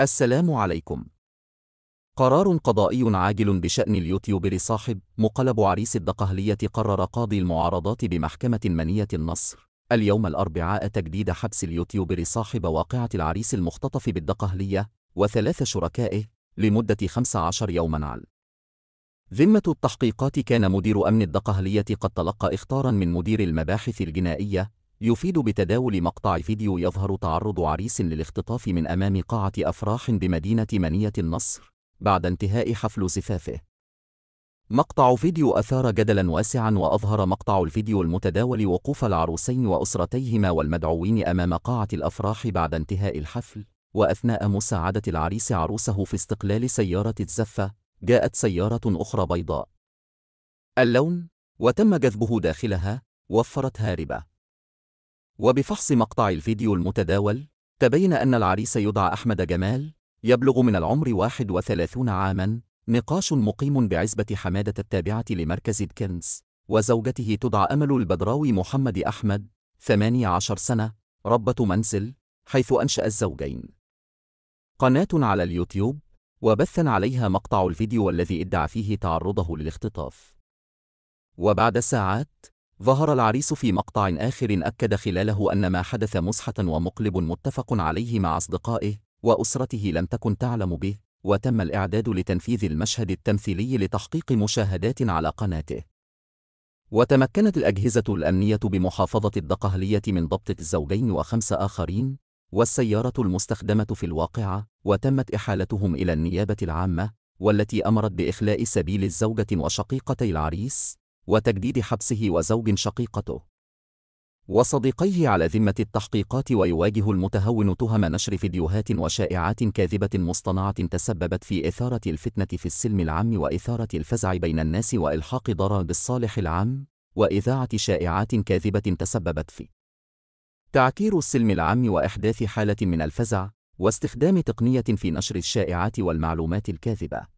السلام عليكم. قرار قضائي عاجل بشأن اليوتيوبر صاحب مقلب عريس الدقهلية قرر قاضي المعارضات بمحكمة منية النصر اليوم الأربعاء تجديد حبس اليوتيوبر صاحب واقعة العريس المختطف بالدقهلية وثلاث شركائه لمدة 15 يوماً على ذمة التحقيقات كان مدير أمن الدقهلية قد تلقى إخطارا من مدير المباحث الجنائية يفيد بتداول مقطع فيديو يظهر تعرض عريس للاختطاف من أمام قاعة أفراح بمدينة منية النصر بعد انتهاء حفل زفافه. مقطع فيديو أثار جدلا واسعا وأظهر مقطع الفيديو المتداول وقوف العروسين وأسرتيهما والمدعوين أمام قاعة الأفراح بعد انتهاء الحفل، وأثناء مساعدة العريس عروسه في استقلال سيارة الزفة، جاءت سيارة أخرى بيضاء. اللون، وتم جذبه داخلها، وفرت هاربة. وبفحص مقطع الفيديو المتداول تبين أن العريس يدعى أحمد جمال يبلغ من العمر 31 عاماً نقاش مقيم بعزبة حمادة التابعة لمركز دكنز وزوجته تدعى أمل البدراوي محمد أحمد 18 سنة ربة منزل حيث أنشأ الزوجين قناة على اليوتيوب وبثا عليها مقطع الفيديو الذي ادعى فيه تعرضه للاختطاف وبعد ساعات ظهر العريس في مقطع آخر أكد خلاله أن ما حدث مسحة ومقلب متفق عليه مع أصدقائه وأسرته لم تكن تعلم به وتم الإعداد لتنفيذ المشهد التمثيلي لتحقيق مشاهدات على قناته وتمكنت الأجهزة الأمنية بمحافظة الدقهلية من ضبط الزوجين وخمس آخرين والسيارة المستخدمة في الواقعة وتمت إحالتهم إلى النيابة العامة والتي أمرت بإخلاء سبيل الزوجة وشقيقتي العريس وتجديد حبسه وزوج شقيقته وصديقيه على ذمة التحقيقات ويواجه المتهون تهم نشر فيديوهات وشائعات كاذبة مصطنعة تسببت في إثارة الفتنة في السلم العام وإثارة الفزع بين الناس وإلحاق ضرر بالصالح العام وإذاعة شائعات كاذبة تسببت في تعكير السلم العام وإحداث حالة من الفزع واستخدام تقنية في نشر الشائعات والمعلومات الكاذبة